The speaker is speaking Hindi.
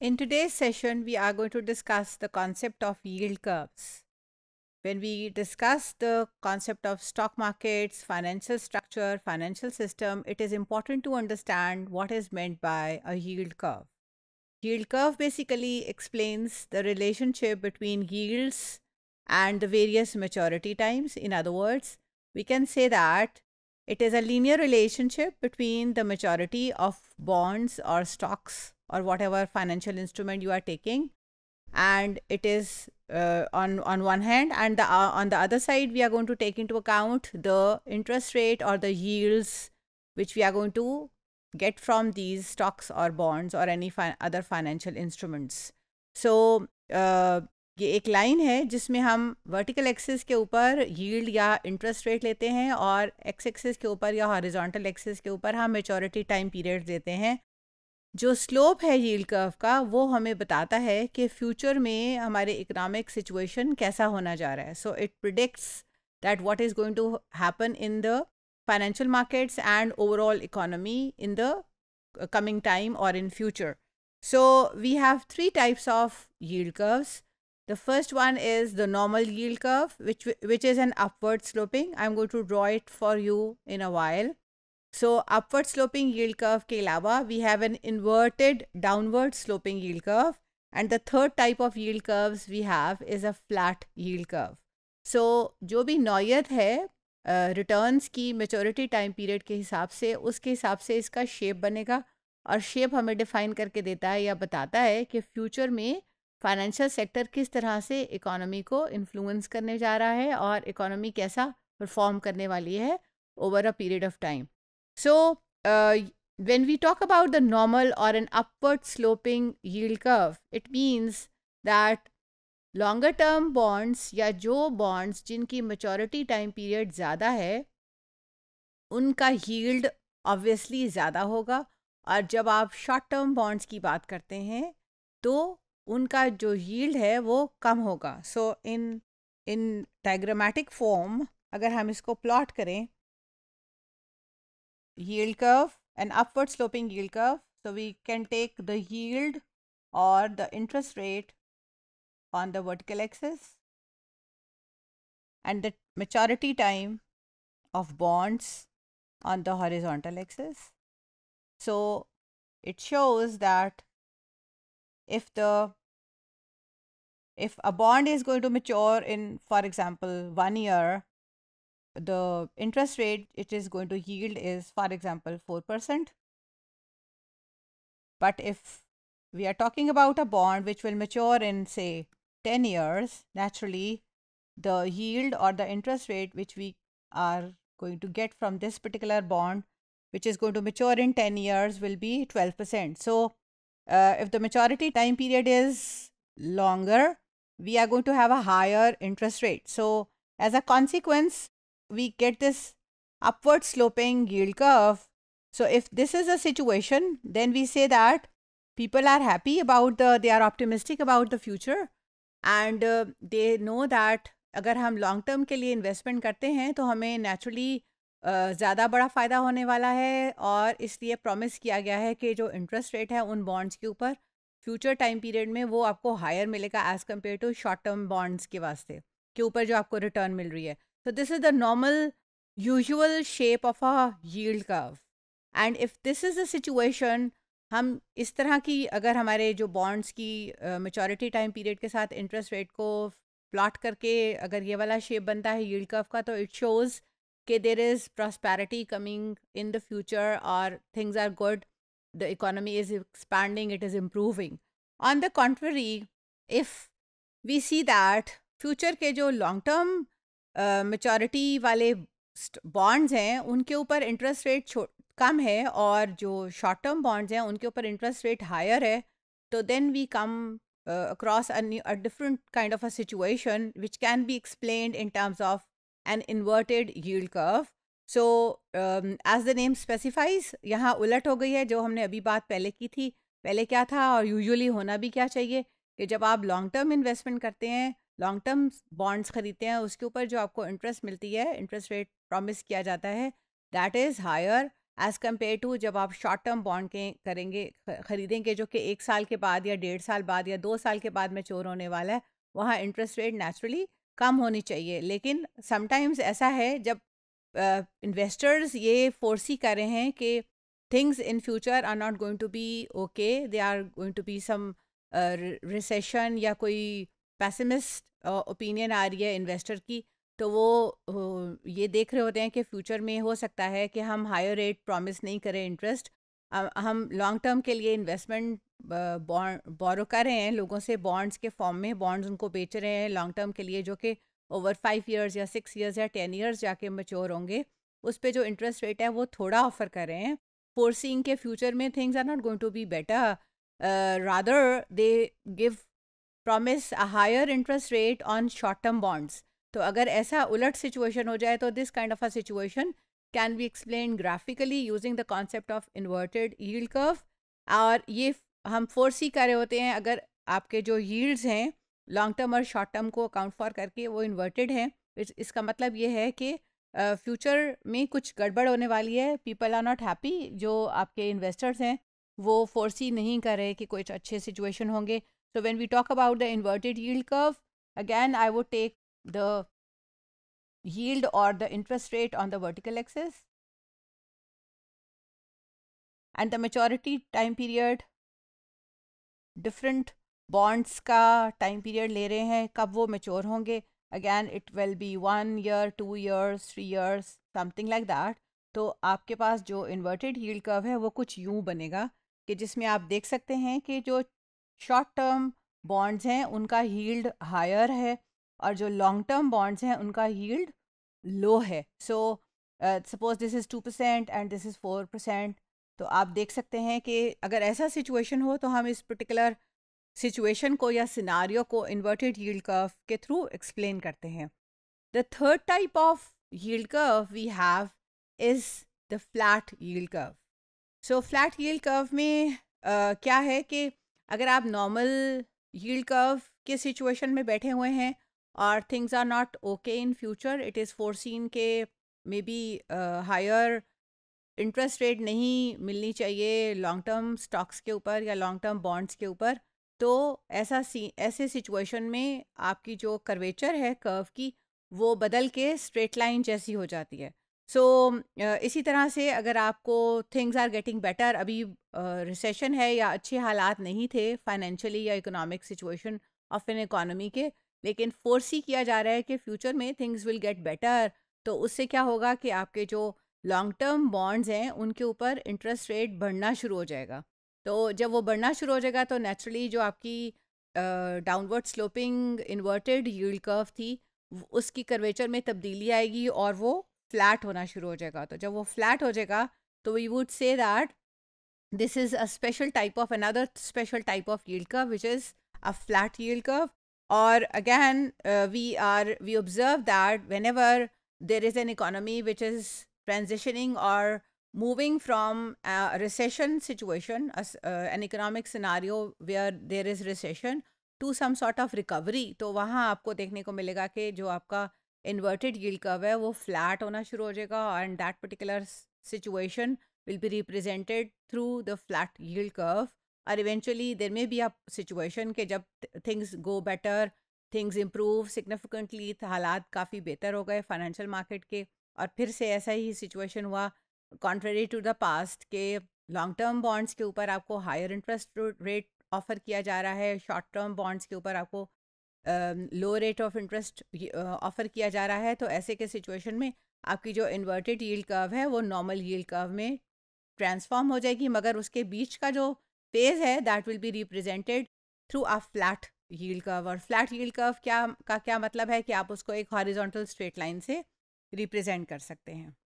In today's session, we are going to discuss the concept of yield curves. When we discuss the concept of stock markets, financial structure, financial system, it is important to understand what is meant by a yield curve. Yield curve basically explains the relationship between yields and the various maturity times. In other words, we can say that it is a linear relationship between the majority of bonds or stocks or whatever financial instrument you are taking and it is uh, on on one hand and the uh, on the other side we are going to take into account the interest rate or the yields which we are going to get from these stocks or bonds or any fi other financial instruments so uh, ये एक लाइन है जिसमें हम वर्टिकल एक्सिस के ऊपर यील्ड या इंटरेस्ट रेट लेते हैं और एक्स एक्सिस के ऊपर या हॉरिजॉन्टल एक्सिस के ऊपर हम मेचोरिटी टाइम पीरियड देते हैं जो स्लोप है यील्ड कर्व का वो हमें बताता है कि फ्यूचर में हमारे इकोनॉमिक सिचुएशन कैसा होना जा रहा है so it predicts that what is going to happen in the financial markets and overall economy in the coming time और in future so we have three types of yield curves The first one is the normal yield curve, which, which is an upward sloping. I'm going to draw it for you in a while. So upward sloping yield curve ke अलावा we have an inverted downward sloping yield curve and the third type of yield curves we have is a flat yield curve. So jo bhi नौयत hai रिटर्न्स uh, की मेचोरिटी टाइम पीरियड के हिसाब से उसके हिसाब से इसका शेप बनेगा और शेप हमें डिफाइन करके देता है या बताता है कि फ्यूचर में फाइनेंशियल सेक्टर किस तरह से इकोनॉमी को इन्फ्लुएंस करने जा रहा है और इकोनॉमी कैसा परफॉर्म करने वाली है over a period of time so when we talk about the normal और an upward sloping yield curve it means that longer term bonds या जो बॉन्ड्स जिनकी मचोरिटी टाइम पीरियड ज़्यादा है उनका यील्ड ऑब्वियसली ज़्यादा होगा और जब आप शॉर्ट टर्म बॉन्ड्स की बात करते हैं तो उनका जो यील्ड है वो कम होगा सो इन इन डायग्रामेटिक फॉर्म अगर हम इसको प्लॉट करें yield curve an upward sloping yield curve so we can take the yield or the interest rate on the vertical axis and the maturity time of bonds on the horizontal axis so it shows that if the if a bond is going to mature in for example one year the interest rate it is going to yield is for example 4% but if we are talking about a bond which will mature in say 10 years naturally the yield or the interest rate which we are going to get from this particular bond which is going to mature in 10 years will be 12% so uh, if the maturity time period is longer we are going to have a higher interest rate. So as a consequence, we get this upward sloping yield curve. So if this is a situation, then we say that people are happy about the, they are optimistic about the future and uh, they know that अगर हम लॉन्ग टर्म के लिए इन्वेस्टमेंट करते हैं तो हमें नेचुरली uh, ज़्यादा बड़ा फ़ायदा होने वाला है और इसलिए प्रॉमिस किया गया है कि जो इंटरेस्ट रेट है उन बॉन्ड्स के ऊपर फ्यूचर टाइम पीरियड में वो आपको हायर मिलेगा as compare to short term bonds के वास्ते के ऊपर जो आपको रिटर्न मिल रही है so this is the normal usual shape of a yield curve and if this is the situation हम इस तरह की अगर हमारे जो बॉन्ड्स की मेचोरिटी टाइम पीरियड के साथ इंटरेस्ट रेट को प्लॉट करके अगर ये वाला शेप बनता है यील्ड कर्व का तो इट शोज़ के there is prosperity coming in the future और things are good the economy is expanding, it is improving. On the contrary, if we see that future ke jo long term uh, maturity wale bonds हैं unke ऊपर interest rate kam hai, और jo short term bonds हैं unke ऊपर interest rate higher hai, तो then we come uh, across a, new, a different kind of a situation which can be explained in terms of an inverted yield curve so as the name specifies यहाँ उलट हो गई है जो हमने अभी बात पहले की थी पहले क्या था और यूजुअली होना भी क्या चाहिए कि जब आप लॉन्ग टर्म इन्वेस्टमेंट करते हैं लॉन्ग टर्म बॉन्ड्स खरीदते हैं उसके ऊपर जो आपको इंटरेस्ट मिलती है इंटरेस्ट रेट प्रॉमिस किया जाता है that is higher as compare to जब आप शॉर्ट टर्म बॉन्ड के करेंगे खरीदेंगे जो कि एक साल के बाद या डेढ़ साल बाद या दो साल के बाद में चोर होने वाला है वहाँ इंटरेस्ट रेट नेचुरली कम होनी चाहिए लेकिन समटाइम्स ऐसा है जब इन्वेस्टर्स uh, ये फोर्सी कर रहे हैं कि things in future are not going to be okay they are going to be some recession या कोई पैसमिस्ट ओपिनियन uh, आ रही है इन्वेस्टर की तो वो ये देख रहे होते हैं कि फ्यूचर में हो सकता है कि हम हायर रेट प्रॉमिस नहीं करें इंटरेस्ट हम लॉन्ग टर्म के लिए इन्वेस्टमेंट बॉन्ड बोरो कर रहे हैं लोगों से बॉन्ड्स के फॉर्म में बॉन्ड्स उनको बेच रहे हैं लॉन्ग टर्म के लिए जो कि ओवर फाइव ईयर्स या सिक्स ईयर्स या टेन ईयर्स जाके मच्योर होंगे उस पर जो इंटरेस्ट रेट है वो थोड़ा ऑफर कर रहे हैं फोर्सिंग के फ्यूचर में things are not going to be better rather they give promise a higher interest rate on short term bonds तो अगर ऐसा उलट सिचुएशन हो जाए तो this kind of a situation can be explain graphically using the concept of inverted yield curve और ये हम ही कर रहे होते हैं अगर आपके जो यील्ड्स हैं लॉन्ग टर्म और शॉर्ट टर्म को अकाउंट फॉर करके वो इन्वर्टेड हैं इसका मतलब ये है कि फ्यूचर uh, में कुछ गड़बड़ होने वाली है पीपल आर नॉट हैप्पी जो आपके इन्वेस्टर्स हैं वो फोर्सी नहीं कर रहे कि कुछ अच्छे सिचुएशन होंगे so when we talk about the inverted yield curve again I would take the yield और the interest rate on the vertical axis and the maturity time period different bonds का टाइम पीरियड ले रहे हैं कब वो मेच्योर होंगे again it will be one year two years three years something like that तो आपके पास जो इन्वर्टेड हील्ड कर्व है वो कुछ यूँ बनेगा कि जिसमें आप देख सकते हैं कि जो शॉर्ट टर्म बॉन्ड्स हैं उनका हील्ड हायर है और जो लॉन्ग टर्म बॉन्ड्स हैं उनका हील्ड लो है so suppose this is two percent and this is four percent तो आप देख सकते हैं कि अगर ऐसा सिचुएशन हो तो हम इस पर्टिकुलर सिचुएशन को या सिनारियो को इन्वर्टेड यील्ड कर्व के थ्रू एक्सप्लेन करते हैं the third type of yield curve we have is the flat yield curve so flat yield curve में uh, क्या है कि अगर आप नॉर्मल यील्ड कर्व के सिचुएशन में बैठे हुए हैं और things are not okay in future it is foreseen के may be higher interest rate नहीं मिलनी चाहिए लॉन्ग टर्म स्टॉक्स के ऊपर या लॉन्ग टर्म बॉन्ड्स के ऊपर तो ऐसा सी ऐसे सिचुएशन में आपकी जो कर्वेचर है कर्व की वो बदल के स्ट्रेट लाइन जैसी हो जाती है सो so, इसी तरह से अगर आपको थिंग्स आर गेटिंग बेटर अभी रिसेशन है या अच्छे हालात नहीं थे फाइनेंशियली या economic situation of an economy के लेकिन फोर्सी किया जा रहा है कि फ्यूचर में थिंग्स विल गेट बेटर तो उससे क्या होगा कि आपके जो लॉन्ग टर्म बॉन्ड्स हैं उनके ऊपर इंटरेस्ट रेट बढ़ना शुरू हो जाएगा तो जब वो बढ़ना शुरू हो जाएगा तो नेचुरली जो आपकी downward sloping inverted yield curve थी उसकी कर्वेचर में तब्दीली आएगी और वो फ्लैट होना शुरू हो जाएगा तो जब वो फ्लैट हो जाएगा तो we would say that this is a special type of another special type of yield curve which is a flat yield curve और again we are we observe that whenever there is an economy which is transitioning और moving from a recession situation, a, uh, an economic scenario where there is recession, to some sort of recovery, तो वहाँ आपको देखने को मिलेगा कि जो आपका inverted yield curve है वो flat होना शुरू हो जाएगा and that particular situation will be represented through the flat yield curve और eventually there may be a situation के जब things go better, things improve significantly, हालात काफ़ी बेहतर हो गए फाइनेंशियल मार्केट के और फिर से ऐसा ही सिचुएशन हुआ कॉन्ट्रेरी टू द पास्ट के लॉन्ग टर्म बॉन्ड्स के ऊपर आपको हायर इंटरेस्ट रेट ऑफ़र किया जा रहा है शॉर्ट टर्म बॉन्ड्स के ऊपर आपको low rate of interest offer किया जा रहा है तो ऐसे के सिचुएशन में आपकी जो इन्वर्टेड यील्ड कर्व है वो नॉर्मल यील्ड कर्व में ट्रांसफॉर्म हो जाएगी मगर उसके बीच का जो फेज़ है that will be represented through a flat yield curve और फ्लैट यील्ड कर्व क्या का क्या मतलब है कि आप उसको एक हॉरिजॉन्टल स्ट्रेट लाइन से रिप्रेजेंट कर सकते हैं